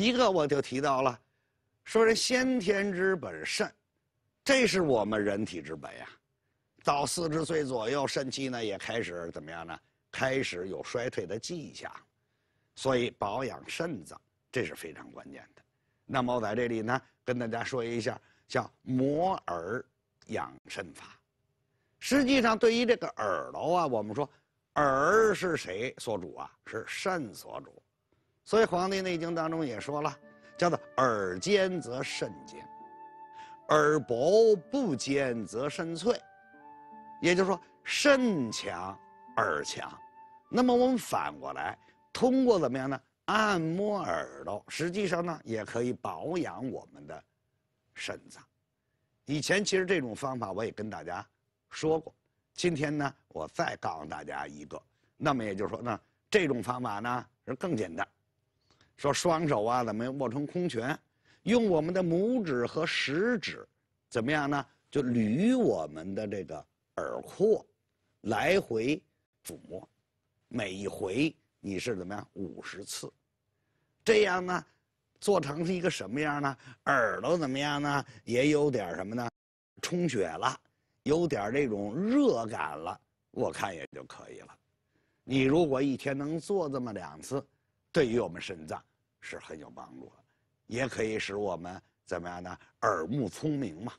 一个我就提到了，说这先天之本肾，这是我们人体之本呀。到四十岁左右，肾气呢也开始怎么样呢？开始有衰退的迹象，所以保养肾脏这是非常关键的。那么在这里呢，跟大家说一下，叫摩耳养肾法。实际上，对于这个耳朵啊，我们说耳是谁所主啊？是肾所主。所以《黄帝内经》当中也说了，叫做“耳尖则肾尖，耳薄不坚则肾脆”，也就是说肾强耳强。那么我们反过来，通过怎么样呢？按摩耳朵，实际上呢也可以保养我们的肾脏。以前其实这种方法我也跟大家说过，今天呢我再告诉大家一个。那么也就是说呢，这种方法呢是更简单。说双手啊，怎么握成空拳，用我们的拇指和食指，怎么样呢？就捋我们的这个耳廓，来回抚摸，每一回你是怎么样五十次，这样呢，做成是一个什么样呢？耳朵怎么样呢？也有点什么呢？充血了，有点这种热感了，我看也就可以了。你如果一天能做这么两次，对于我们肾脏。是很有帮助的，也可以使我们怎么样呢？耳目聪明嘛。